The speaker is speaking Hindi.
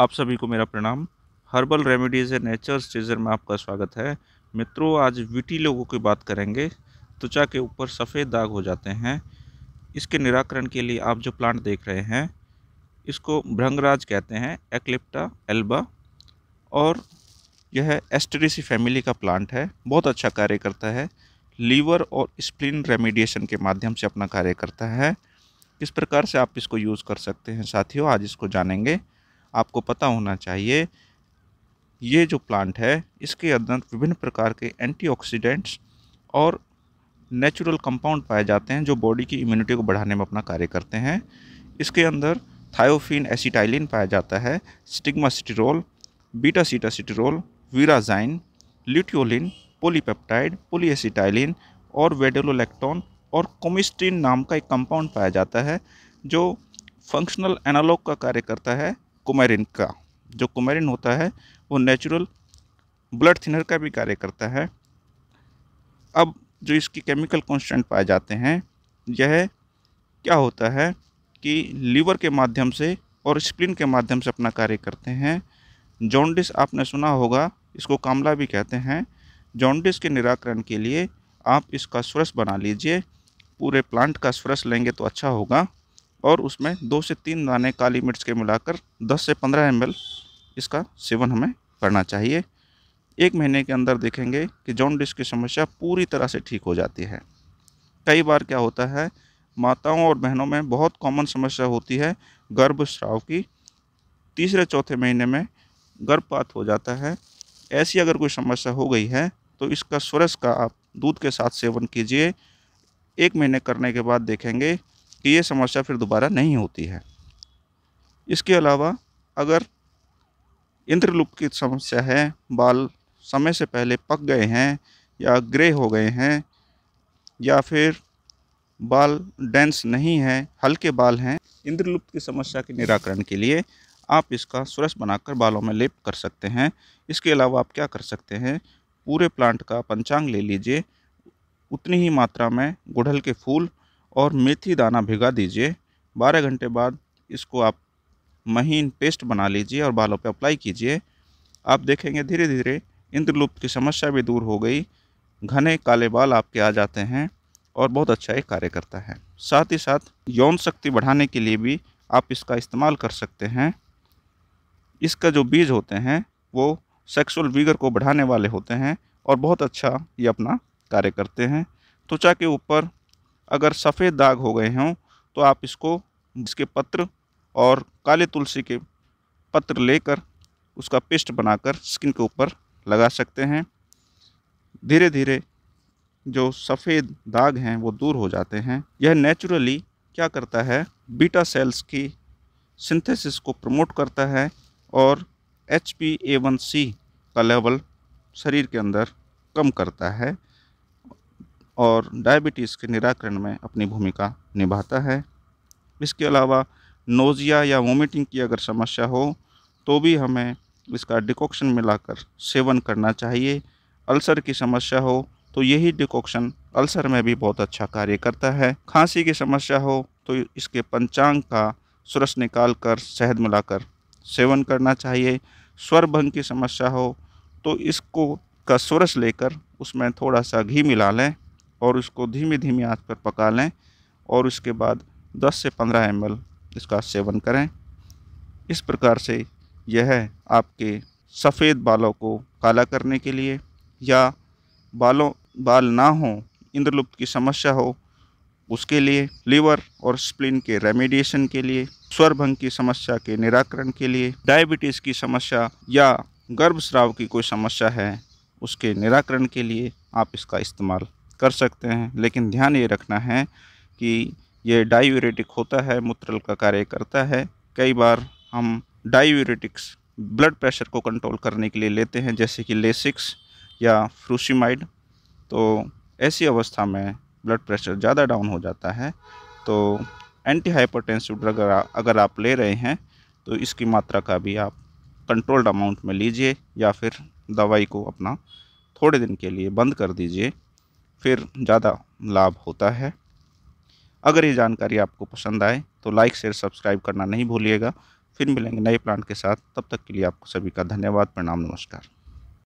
आप सभी को मेरा प्रणाम herbal remedies and nature stager में आपका स्वागत है मित्रों आज विटी लोगों की बात करेंगे त्वचा के ऊपर सफ़ेद दाग हो जाते हैं इसके निराकरण के लिए आप जो प्लांट देख रहे हैं इसको भ्रंगराज कहते हैं एक्लिप्टा एल्बा और यह एस्टरीसी फैमिली का प्लांट है बहुत अच्छा कार्य करता है लीवर और स्प्लिन रेमेडिएशन के माध्यम से अपना कार्य करता है किस प्रकार से आप इसको यूज़ कर सकते हैं साथियों आज इसको जानेंगे आपको पता होना चाहिए ये जो प्लांट है इसके अंदर विभिन्न प्रकार के एंटीऑक्सीडेंट्स और नेचुरल कंपाउंड पाए जाते हैं जो बॉडी की इम्यूनिटी को बढ़ाने में अपना कार्य करते हैं इसके अंदर थायोफिन एसिटाइलिन पाया जाता है स्टिग्मासिटिरोल बीटा सीटासिटिरोल वीराजाइन ल्यूटियोलिन पोलीपेप्टाइड पोलीएसिटाइलिन और वेडोलोलेक्टोन और कोमिस्टिन नाम का एक कंपाउंड पाया जाता है जो फंक्शनल एनालॉग का कार्य करता है कुमेरिन का जो कुमेरिन होता है वो नेचुरल ब्लड थिनर का भी कार्य करता है अब जो इसकी केमिकल कॉन्स्टेंट पाए जाते हैं यह क्या होता है कि लीवर के माध्यम से और स्प्लिन के माध्यम से अपना कार्य करते हैं जॉन्डिस आपने सुना होगा इसको कामला भी कहते हैं जॉन्डिस के निराकरण के लिए आप इसका स्वरस बना लीजिए पूरे प्लांट का स्वरस लेंगे तो अच्छा होगा और उसमें दो से तीन दाने काली मिर्च के मिलाकर 10 से 15 एम इसका सेवन हमें करना चाहिए एक महीने के अंदर देखेंगे कि जॉन्डिस की समस्या पूरी तरह से ठीक हो जाती है कई बार क्या होता है माताओं और बहनों में बहुत कॉमन समस्या होती है गर्भस्राव की तीसरे चौथे महीने में गर्भपात हो जाता है ऐसी अगर कोई समस्या हो गई है तो इसका सुरस का आप दूध के साथ सेवन कीजिए एक महीने करने के बाद देखेंगे कि ये समस्या फिर दोबारा नहीं होती है इसके अलावा अगर इंद्रलुप की समस्या है बाल समय से पहले पक गए हैं या ग्रे हो गए हैं या फिर बाल डेंस नहीं है हल्के बाल हैं इंद्रलुप्त की समस्या के निराकरण के लिए आप इसका सुरस बनाकर बालों में लेप कर सकते हैं इसके अलावा आप क्या कर सकते हैं पूरे प्लांट का पंचांग ले लीजिए उतनी ही मात्रा में गुड़हल के फूल और मेथी दाना भिगा दीजिए बारह घंटे बाद इसको आप महीन पेस्ट बना लीजिए और बालों पर अप्लाई कीजिए आप देखेंगे धीरे धीरे इंद्रलुप्त की समस्या भी दूर हो गई घने काले बाल आपके आ जाते हैं और बहुत अच्छा एक कार्य करता है साथ ही साथ यौन शक्ति बढ़ाने के लिए भी आप इसका इस्तेमाल कर सकते हैं इसका जो बीज होते हैं वो सेक्सुअल वीगर को बढ़ाने वाले होते हैं और बहुत अच्छा ये अपना कार्य करते हैं त्वचा के ऊपर अगर सफ़ेद दाग हो गए हों तो आप इसको इसके पत्र और काले तुलसी के पत्र लेकर उसका पेस्ट बनाकर स्किन के ऊपर लगा सकते हैं धीरे धीरे जो सफ़ेद दाग हैं वो दूर हो जाते हैं यह नेचुरली क्या करता है बीटा सेल्स की सिंथेसिस को प्रमोट करता है और H P A one C का लेवल शरीर के अंदर कम करता है और डायबिटीज़ के निराकरण में अपनी भूमिका निभाता है इसके अलावा नोज़िया या वोमिटिंग की अगर समस्या हो तो भी हमें इसका डिकॉक्शन मिलाकर सेवन करना चाहिए अल्सर की समस्या हो तो यही डिकॉक्शन अल्सर में भी बहुत अच्छा कार्य करता है खांसी की समस्या हो तो इसके पंचांग का सुरस निकाल कर शहद मिलाकर सेवन करना चाहिए स्वर भंग की समस्या हो तो इसको का सुरस लेकर उसमें थोड़ा सा घी मिला लें और उसको धीमे धीमे आँच पर पका लें और उसके बाद 10 से 15 एम इसका सेवन करें इस प्रकार से यह आपके सफ़ेद बालों को काला करने के लिए या बालों बाल ना हो इंद्रलुप्त की समस्या हो उसके लिए लीवर और स्प्लिन के रेमेडिएशन के लिए स्वर भंग की समस्या के निराकरण के लिए डायबिटीज़ की समस्या या गर्भस्राव की कोई समस्या है उसके निराकरण के लिए आप इसका इस्तेमाल कर सकते हैं लेकिन ध्यान ये रखना है कि ये डायूरेटिक होता है मूत्रल का कार्य करता है कई बार हम डायूरेटिक्स ब्लड प्रेशर को कंट्रोल करने के लिए लेते हैं जैसे कि लेसिक्स या फ्रूसीमाइड तो ऐसी अवस्था में ब्लड प्रेशर ज़्यादा डाउन हो जाता है तो एंटी हाइपरटेंसिव ड्रग अगर आप ले रहे हैं तो इसकी मात्रा का भी आप कंट्रोल्ड अमाउंट में लीजिए या फिर दवाई को अपना थोड़े दिन के लिए बंद कर दीजिए फिर ज़्यादा लाभ होता है अगर ये जानकारी आपको पसंद आए तो लाइक शेयर सब्सक्राइब करना नहीं भूलिएगा फिर मिलेंगे नए प्लांट के साथ तब तक के लिए आपको सभी का धन्यवाद प्रणाम नमस्कार